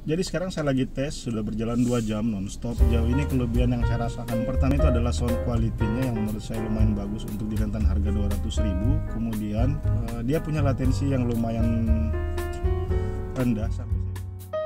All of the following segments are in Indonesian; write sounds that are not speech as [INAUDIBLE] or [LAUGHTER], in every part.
Jadi sekarang saya lagi tes, sudah berjalan 2 jam nonstop. Jauh ini kelebihan yang saya rasakan pertama itu adalah sound quality-nya yang menurut saya lumayan bagus untuk di rentan harga 200.000. Kemudian eh, dia punya latensi yang lumayan rendah sampai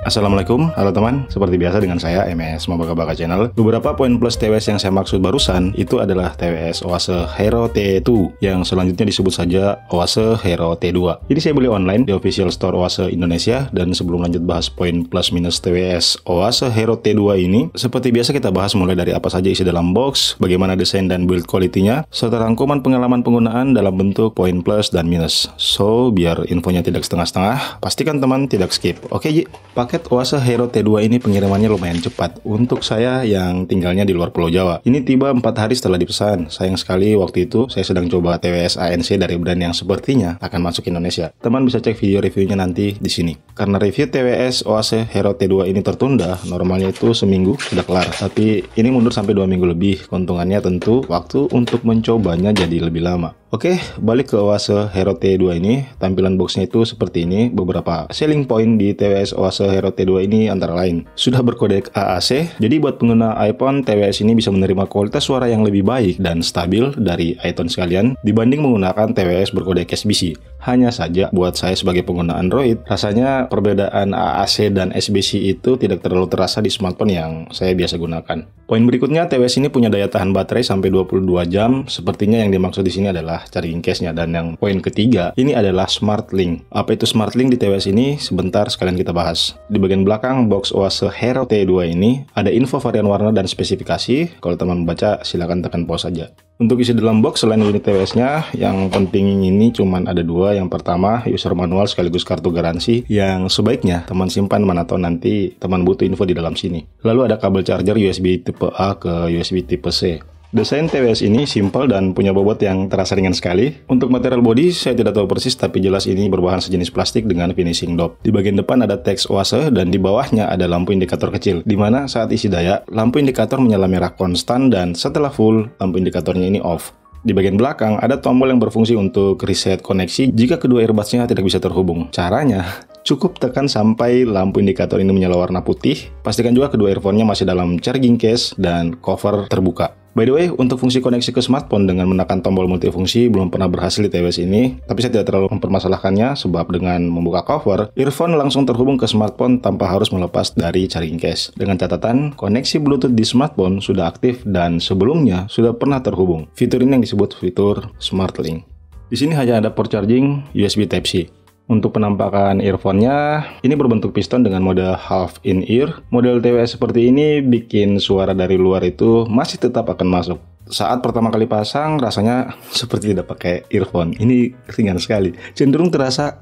Assalamualaikum, halo teman. Seperti biasa dengan saya MS Mabaka-Baka Channel. Beberapa poin plus TWS yang saya maksud barusan itu adalah TWS Oase Hero T2 yang selanjutnya disebut saja Oase Hero T2. Jadi saya beli online di official store Oase Indonesia dan sebelum lanjut bahas poin plus minus TWS Oase Hero T2 ini, seperti biasa kita bahas mulai dari apa saja isi dalam box, bagaimana desain dan build quality-nya, serta rangkuman pengalaman penggunaan dalam bentuk poin plus dan minus. So, biar infonya tidak setengah-setengah, pastikan teman tidak skip. Oke, Ji, pakai paket Oase Hero T2 ini pengirimannya lumayan cepat untuk saya yang tinggalnya di luar Pulau Jawa. Ini tiba 4 hari setelah dipesan. Sayang sekali waktu itu saya sedang coba TWS ANC dari brand yang sepertinya akan masuk Indonesia. Teman bisa cek video reviewnya nanti di sini. Karena review TWS Oase Hero T2 ini tertunda, normalnya itu seminggu sudah kelar. Tapi ini mundur sampai dua minggu lebih. Keuntungannya tentu waktu untuk mencobanya jadi lebih lama. Oke, balik ke Oase Hero T2 ini. Tampilan boxnya itu seperti ini. Beberapa selling point di TWS Oase Hero T2 ini antara lain. Sudah berkode AAC, jadi buat pengguna iPhone, TWS ini bisa menerima kualitas suara yang lebih baik dan stabil dari iPhone sekalian dibanding menggunakan TWS berkode SBC. Hanya saja buat saya sebagai pengguna Android, rasanya perbedaan AAC dan SBC itu tidak terlalu terasa di smartphone yang saya biasa gunakan. Poin berikutnya, TWS ini punya daya tahan baterai sampai 22 jam. Sepertinya yang dimaksud di sini adalah charging case-nya. Dan yang poin ketiga, ini adalah Smart Link. Apa itu Smart Link di TWS ini? Sebentar sekalian kita bahas. Di bagian belakang box Oase Hero T2 ini, ada info varian warna dan spesifikasi. Kalau teman membaca, silakan tekan pause saja. Untuk isi dalam box selain unit TWS-nya, yang penting ini cuman ada dua. Yang pertama, user manual sekaligus kartu garansi yang sebaiknya teman simpan mana tahu nanti teman butuh info di dalam sini. Lalu ada kabel charger USB tipe A ke USB tipe C. Desain TWS ini simple dan punya bobot yang terasa ringan sekali. Untuk material body, saya tidak tahu persis tapi jelas ini berbahan sejenis plastik dengan finishing dop. Di bagian depan ada teks oase dan di bawahnya ada lampu indikator kecil, di mana saat isi daya, lampu indikator menyala merah konstan dan setelah full, lampu indikatornya ini off. Di bagian belakang ada tombol yang berfungsi untuk reset koneksi jika kedua earbudsnya tidak bisa terhubung. Caranya, Cukup tekan sampai lampu indikator ini menyala warna putih. Pastikan juga kedua earphone-nya masih dalam charging case dan cover terbuka. By the way, untuk fungsi koneksi ke smartphone dengan menekan tombol multifungsi belum pernah berhasil di TWS ini, tapi saya tidak terlalu mempermasalahkannya sebab dengan membuka cover, earphone langsung terhubung ke smartphone tanpa harus melepas dari charging case. Dengan catatan, koneksi Bluetooth di smartphone sudah aktif dan sebelumnya sudah pernah terhubung. Fitur ini yang disebut fitur Smart Link. Di sini hanya ada port charging USB Type-C. Untuk penampakan earphone-nya, ini berbentuk piston dengan model half in ear. Model TWS seperti ini bikin suara dari luar itu masih tetap akan masuk. Saat pertama kali pasang, rasanya [LAUGHS] seperti tidak pakai earphone. Ini ringan sekali. Cenderung terasa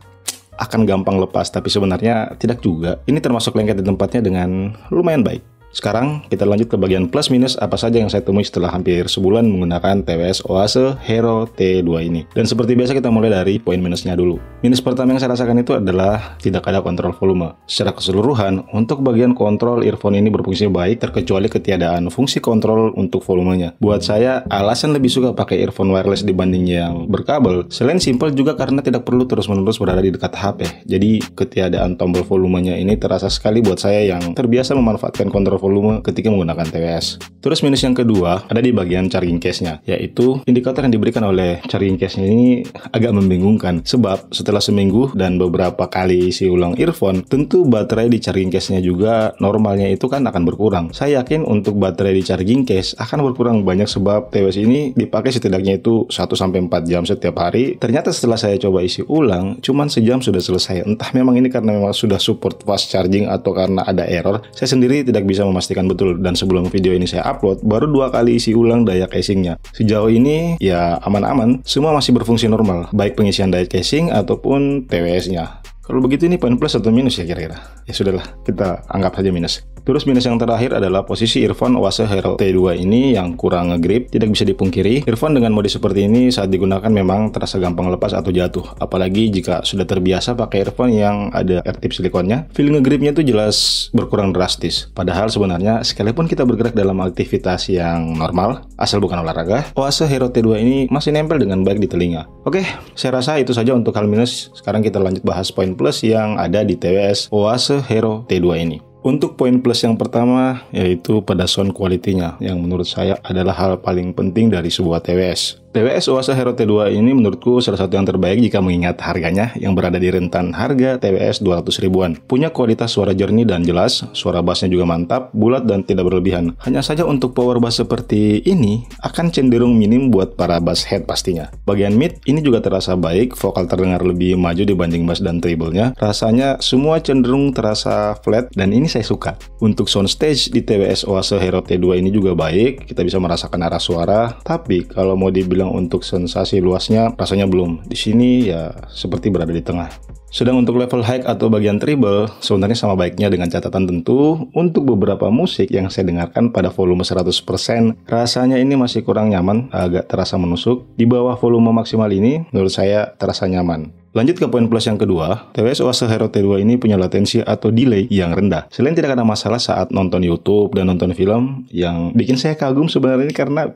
akan gampang lepas, tapi sebenarnya tidak juga. Ini termasuk lengket di tempatnya dengan lumayan baik. Sekarang kita lanjut ke bagian plus minus apa saja yang saya temui setelah hampir sebulan menggunakan TWS Oase Hero T2 ini. Dan seperti biasa kita mulai dari poin minusnya dulu. Minus pertama yang saya rasakan itu adalah tidak ada kontrol volume. Secara keseluruhan, untuk bagian kontrol earphone ini berfungsi baik terkecuali ketiadaan fungsi kontrol untuk volumenya. Buat saya, alasan lebih suka pakai earphone wireless dibanding yang berkabel, selain simple juga karena tidak perlu terus-menerus berada di dekat HP. Jadi ketiadaan tombol volumenya ini terasa sekali buat saya yang terbiasa memanfaatkan kontrol volume ketika menggunakan TWS. Terus minus yang kedua ada di bagian charging case-nya, yaitu indikator yang diberikan oleh charging case-nya ini agak membingungkan. Sebab setelah seminggu dan beberapa kali isi ulang earphone, tentu baterai di charging case-nya juga normalnya itu kan akan berkurang. Saya yakin untuk baterai di charging case akan berkurang banyak sebab TWS ini dipakai setidaknya itu 1-4 jam setiap hari. Ternyata setelah saya coba isi ulang, cuman sejam sudah selesai. Entah memang ini karena memang sudah support fast charging atau karena ada error, saya sendiri tidak bisa memastikan betul dan sebelum video ini saya upload, baru dua kali isi ulang daya casingnya. Sejauh ini ya aman-aman, semua masih berfungsi normal, baik pengisian daya casing ataupun TWS-nya. Kalau begitu ini poin plus atau minus ya kira-kira? Ya sudahlah, kita anggap saja minus. Terus minus yang terakhir adalah posisi earphone Oase Hero T2 ini yang kurang ngegrip, tidak bisa dipungkiri. Earphone dengan mode seperti ini saat digunakan memang terasa gampang lepas atau jatuh. Apalagi jika sudah terbiasa pakai earphone yang ada air silikonnya, feel ngegripnya tuh jelas berkurang drastis. Padahal sebenarnya sekalipun kita bergerak dalam aktivitas yang normal, asal bukan olahraga, Oase Hero T2 ini masih nempel dengan baik di telinga. Oke, saya rasa itu saja untuk hal minus. Sekarang kita lanjut bahas poin Plus yang ada di TWS Oase Hero T2 ini. Untuk poin plus yang pertama yaitu pada sound quality-nya yang menurut saya adalah hal paling penting dari sebuah TWS. TWS Oasa Hero T2 ini menurutku salah satu yang terbaik jika mengingat harganya yang berada di rentan harga TWS 200 ribuan. Punya kualitas suara jernih dan jelas, suara bassnya juga mantap, bulat dan tidak berlebihan. Hanya saja untuk power bass seperti ini akan cenderung minim buat para bass head pastinya. Bagian mid ini juga terasa baik, vokal terdengar lebih maju dibanding bass dan treble-nya. Rasanya semua cenderung terasa flat dan ini saya suka. Untuk soundstage di TWS Oase Hero T2 ini juga baik, kita bisa merasakan arah suara, tapi kalau mau dibilang untuk sensasi luasnya rasanya belum. Di sini ya seperti berada di tengah. Sedang untuk level high atau bagian treble, sebenarnya sama baiknya dengan catatan tentu, untuk beberapa musik yang saya dengarkan pada volume 100%, rasanya ini masih kurang nyaman, agak terasa menusuk. Di bawah volume maksimal ini, menurut saya terasa nyaman. Lanjut ke poin plus yang kedua, TWS Oase Hero T2 ini punya latensi atau delay yang rendah. Selain tidak ada masalah saat nonton YouTube dan nonton film, yang bikin saya kagum sebenarnya karena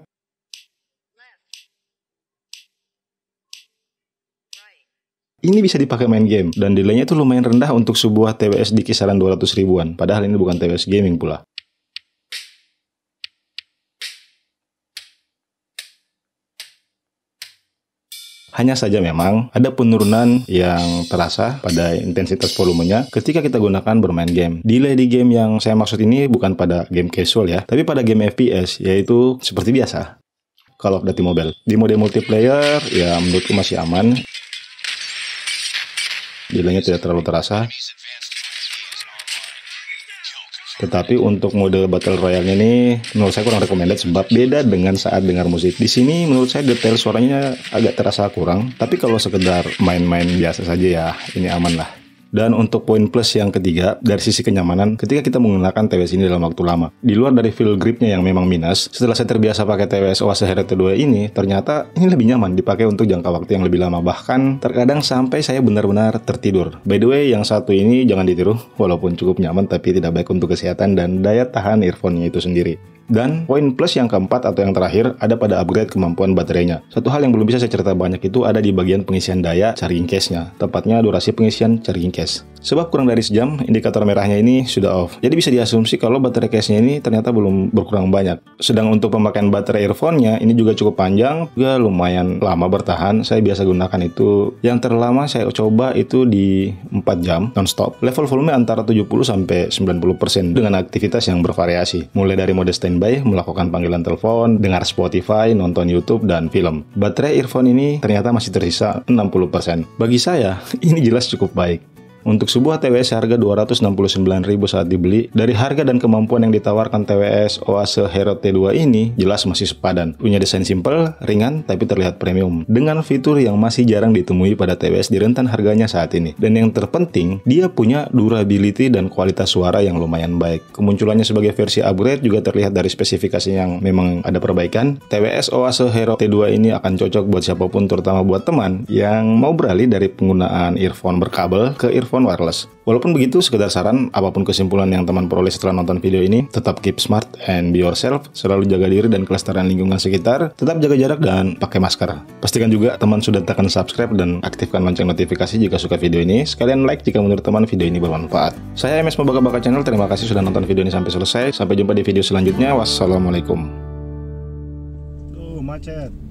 ini bisa dipakai main game dan delaynya itu lumayan rendah untuk sebuah TWS di kisaran 200 ribuan padahal ini bukan TWS gaming pula Hanya saja memang ada penurunan yang terasa pada intensitas volumenya ketika kita gunakan bermain game. Delay di game yang saya maksud ini bukan pada game casual ya, tapi pada game FPS, yaitu seperti biasa. kalau of Duty Mobile. Di mode multiplayer, ya menurutku masih aman. Delaynya tidak terlalu terasa. Tetapi untuk mode Battle Royale ini menurut saya kurang recommended sebab beda dengan saat dengar musik. Di sini menurut saya detail suaranya agak terasa kurang, tapi kalau sekedar main-main biasa saja ya ini aman lah. Dan untuk poin plus yang ketiga, dari sisi kenyamanan, ketika kita menggunakan TWS ini dalam waktu lama. Di luar dari feel gripnya yang memang minus, setelah saya terbiasa pakai TWS Oase Heritage 2 ini, ternyata ini lebih nyaman dipakai untuk jangka waktu yang lebih lama. Bahkan terkadang sampai saya benar-benar tertidur. By the way, yang satu ini jangan ditiru, walaupun cukup nyaman tapi tidak baik untuk kesehatan dan daya tahan earphone-nya itu sendiri. Dan poin plus yang keempat atau yang terakhir ada pada upgrade kemampuan baterainya. Satu hal yang belum bisa saya cerita banyak itu ada di bagian pengisian daya charging case-nya, tepatnya durasi pengisian charging case. Sebab kurang dari sejam, indikator merahnya ini sudah off. Jadi bisa diasumsi kalau baterai case-nya ini ternyata belum berkurang banyak. Sedang untuk pemakaian baterai earphone-nya, ini juga cukup panjang, juga lumayan lama bertahan. Saya biasa gunakan itu. Yang terlama saya coba itu di 4 jam non-stop. Level volume antara 70 sampai 90% dengan aktivitas yang bervariasi. Mulai dari mode standby, melakukan panggilan telepon, dengar Spotify, nonton YouTube, dan film. Baterai earphone ini ternyata masih tersisa 60%. Bagi saya, [LAUGHS] ini jelas cukup baik. Untuk sebuah TWS harga 269.000 saat dibeli, dari harga dan kemampuan yang ditawarkan TWS Oase Hero T2 ini jelas masih sepadan. Punya desain simple, ringan, tapi terlihat premium. Dengan fitur yang masih jarang ditemui pada TWS di rentan harganya saat ini. Dan yang terpenting, dia punya durability dan kualitas suara yang lumayan baik. Kemunculannya sebagai versi upgrade juga terlihat dari spesifikasi yang memang ada perbaikan. TWS Oase Hero T2 ini akan cocok buat siapapun, terutama buat teman yang mau beralih dari penggunaan earphone berkabel ke earphone wireless. Walaupun begitu, sekedar saran, apapun kesimpulan yang teman peroleh setelah nonton video ini, tetap keep smart and be yourself, selalu jaga diri dan kelestarian lingkungan sekitar, tetap jaga jarak dan pakai masker. Pastikan juga teman sudah tekan subscribe dan aktifkan lonceng notifikasi jika suka video ini. Sekalian like jika menurut teman video ini bermanfaat. Saya MS Mabaka Baka Channel, terima kasih sudah nonton video ini sampai selesai. Sampai jumpa di video selanjutnya. Wassalamualaikum. Tuh, macet.